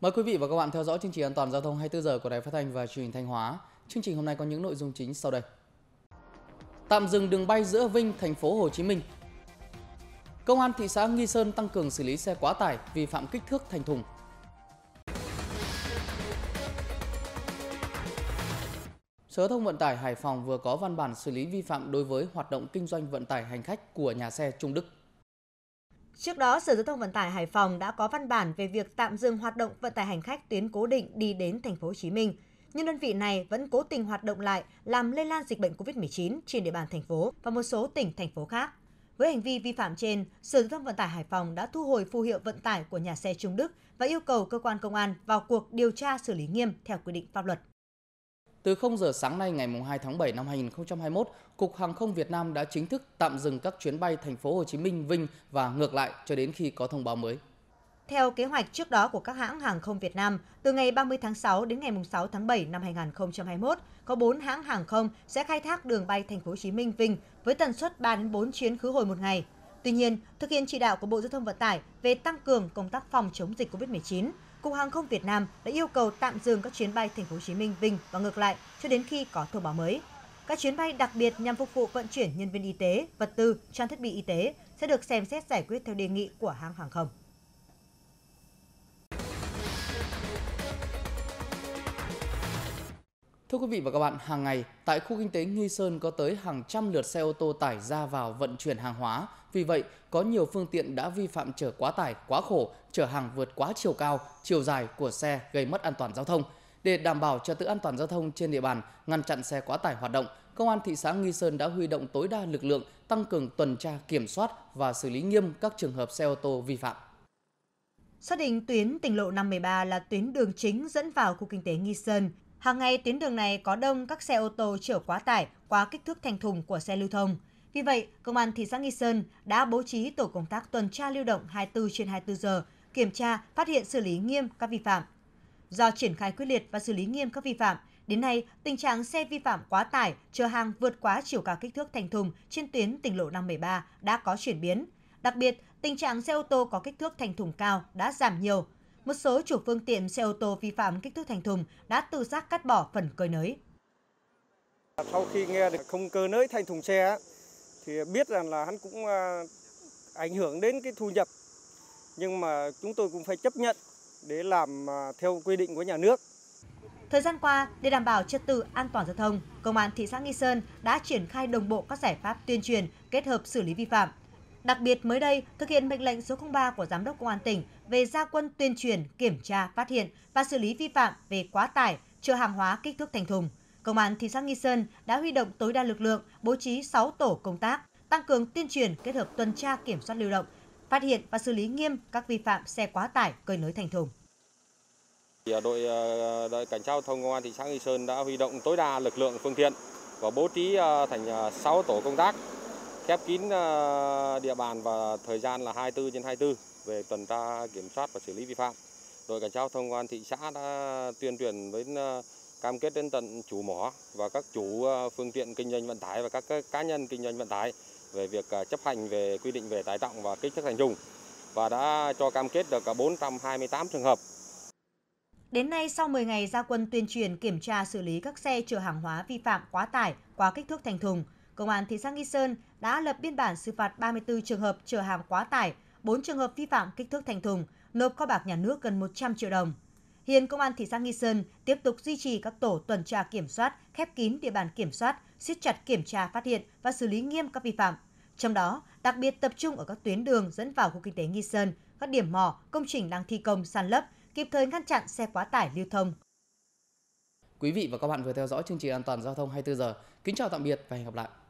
Mời quý vị và các bạn theo dõi chương trình an toàn giao thông 24 giờ của Đài Phát thanh và Truyền hình Thanh Hóa. Chương trình hôm nay có những nội dung chính sau đây. Tạm dừng đường bay giữa Vinh, thành phố Hồ Chí Minh. Công an thị xã Nghi Sơn tăng cường xử lý xe quá tải vi phạm kích thước thành thùng. Sở Thông Vận tải Hải Phòng vừa có văn bản xử lý vi phạm đối với hoạt động kinh doanh vận tải hành khách của nhà xe Trung Đức. Trước đó, Sở Giao thông Vận tải Hải Phòng đã có văn bản về việc tạm dừng hoạt động vận tải hành khách tuyến cố định đi đến thành phố Hồ Chí Minh. Nhưng đơn vị này vẫn cố tình hoạt động lại làm lây lan dịch bệnh COVID-19 trên địa bàn thành phố và một số tỉnh thành phố khác. Với hành vi vi phạm trên, Sở Giao thông Vận tải Hải Phòng đã thu hồi phù hiệu vận tải của nhà xe Trung Đức và yêu cầu cơ quan công an vào cuộc điều tra xử lý nghiêm theo quy định pháp luật. Từ 0 giờ sáng nay ngày 2 tháng 7 năm 2021, Cục Hàng không Việt Nam đã chính thức tạm dừng các chuyến bay thành phố Hồ Chí Minh, Vinh và ngược lại cho đến khi có thông báo mới. Theo kế hoạch trước đó của các hãng hàng không Việt Nam, từ ngày 30 tháng 6 đến ngày 6 tháng 7 năm 2021, có 4 hãng hàng không sẽ khai thác đường bay thành phố Hồ Chí Minh Vinh với tần suất 3 đến 4 chuyến khứ hồi một ngày. Tuy nhiên, thực hiện chỉ đạo của Bộ Giao thông Vận tải về tăng cường công tác phòng chống dịch COVID-19, Cục Hàng không Việt Nam đã yêu cầu tạm dừng các chuyến bay Thành phố Hồ Chí Minh Vinh và ngược lại cho đến khi có thông báo mới. Các chuyến bay đặc biệt nhằm phục vụ vận chuyển nhân viên y tế, vật tư, trang thiết bị y tế sẽ được xem xét giải quyết theo đề nghị của hãng hàng không. Thưa quý vị và các bạn, hàng ngày tại khu kinh tế Nghi Sơn có tới hàng trăm lượt xe ô tô tải ra vào vận chuyển hàng hóa. Vì vậy, có nhiều phương tiện đã vi phạm chở quá tải, quá khổ, chở hàng vượt quá chiều cao, chiều dài của xe gây mất an toàn giao thông. Để đảm bảo trật tự an toàn giao thông trên địa bàn, ngăn chặn xe quá tải hoạt động, Công an thị xã Nghi Sơn đã huy động tối đa lực lượng tăng cường tuần tra kiểm soát và xử lý nghiêm các trường hợp xe ô tô vi phạm. Xác định tuyến tỉnh lộ 513 là tuyến đường chính dẫn vào khu kinh tế Nghi Sơn, Hàng ngày tuyến đường này có đông các xe ô tô chở quá tải, quá kích thước thành thùng của xe lưu thông. Vì vậy, Công an thị xã Nghi Sơn đã bố trí tổ công tác tuần tra lưu động 24 trên 24 giờ, kiểm tra, phát hiện xử lý nghiêm các vi phạm. Do triển khai quyết liệt và xử lý nghiêm các vi phạm, đến nay tình trạng xe vi phạm quá tải, chở hàng vượt quá chiều cao kích thước thành thùng trên tuyến tỉnh lộ 573 đã có chuyển biến. Đặc biệt, tình trạng xe ô tô có kích thước thành thùng cao đã giảm nhiều, một số chủ phương tiện xe ô tô vi phạm kích thước thành thùng đã tự giác cắt bỏ phần cơi nới. Sau khi nghe được không cơi nới thành thùng xe thì biết rằng là hắn cũng à, ảnh hưởng đến cái thu nhập nhưng mà chúng tôi cũng phải chấp nhận để làm à, theo quy định của nhà nước. Thời gian qua, để đảm bảo trật tự an toàn giao thông, Công an thị xã Nghi Sơn đã triển khai đồng bộ các giải pháp tuyên truyền kết hợp xử lý vi phạm, Đặc biệt mới đây, thực hiện mệnh lệnh số 03 của Giám đốc Công an tỉnh về gia quân tuyên truyền, kiểm tra, phát hiện và xử lý vi phạm về quá tải, chở hàng hóa kích thước thành thùng. Công an thị xã Nghi Sơn đã huy động tối đa lực lượng, bố trí 6 tổ công tác, tăng cường tuyên truyền kết hợp tuần tra kiểm soát lưu động, phát hiện và xử lý nghiêm các vi phạm xe quá tải cơi nới thành thùng. À, đội, à, đội cảnh sát giao thông công an thị xã Nghi Sơn đã huy động tối đa lực lượng phương tiện và bố trí à, thành 6 tổ công tác khép kín ờ, địa bàn và thời gian là 24 trên 24 về tuần tra kiểm soát và xử lý vi phạm. Đội cảnh sát giao thông công an thị xã đã tuyên truyền với ờ, cam kết đến tận chủ mỏ và các chủ ờ, phương tiện kinh doanh vận tải và các cá nhân kinh doanh vận tải về việc chấp hành về quy định về tải trọng và kích thước thành thùng và đã cho cam kết được cả 428 trường hợp. Đến nay, sau 10 ngày gia quân tuyên truyền kiểm tra xử lý các xe chở hàng hóa vi phạm quá tải, quá kích thước thành thùng, Công an thị xã Nghi Sơn đã lập biên bản xử phạt 34 trường hợp chở hàng quá tải, 4 trường hợp vi phạm kích thước thành thùng, nộp kho bạc nhà nước gần 100 triệu đồng. Hiện Công an thị xã Nghi Sơn tiếp tục duy trì các tổ tuần tra kiểm soát, khép kín địa bàn kiểm soát, siết chặt kiểm tra phát hiện và xử lý nghiêm các vi phạm. Trong đó, đặc biệt tập trung ở các tuyến đường dẫn vào khu kinh tế Nghi Sơn, các điểm mỏ, công trình đang thi công san lấp, kịp thời ngăn chặn xe quá tải lưu thông. Quý vị và các bạn vừa theo dõi chương trình An toàn giao thông 24 giờ. Kính chào tạm biệt và hẹn gặp lại.